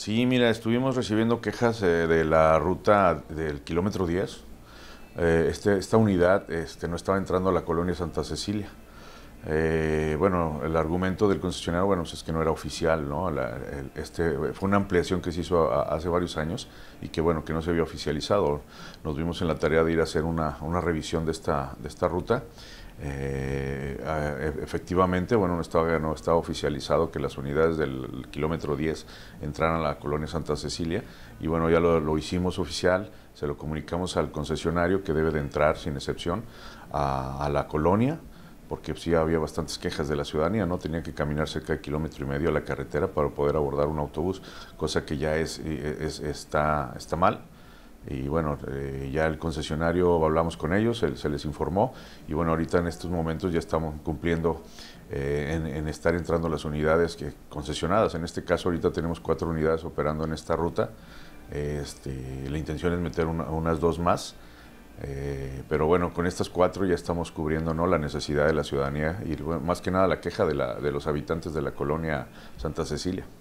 Sí, mira, estuvimos recibiendo quejas eh, de la ruta del kilómetro 10. Eh, este, esta unidad este, no estaba entrando a la colonia Santa Cecilia. Eh, bueno, el argumento del concesionario, bueno, pues es que no era oficial, ¿no? este, fue una ampliación que se hizo hace varios años y que, bueno, que no se había oficializado. Nos vimos en la tarea de ir a hacer una, una revisión de esta, de esta ruta eh, ah, e-, efectivamente, bueno, no estaba no oficializado que las unidades del kilómetro 10 entraran a la colonia Santa Cecilia y bueno, ya lo, hicimos oficial, se lo comunicamos al concesionario que debe de entrar sin excepción a, la colonia porque sí había bastantes quejas de la ciudadanía, ¿no? tenía que caminar cerca de kilómetro y medio a la carretera para poder abordar un autobús, cosa que ya es, eh, está, está mal. Y bueno, eh, ya el concesionario hablamos con ellos, se, les informó y bueno, ahorita en estos momentos ya estamos cumpliendo eh, en, estar entrando las unidades que, concesionadas. En este caso ahorita tenemos cuatro unidades operando en esta ruta. Este, la intención es meter unas dos más. Eh, pero bueno, con estas cuatro ya estamos cubriendo la necesidad de la ciudadanía y más que nada la queja de los habitantes de la colonia Santa Cecilia.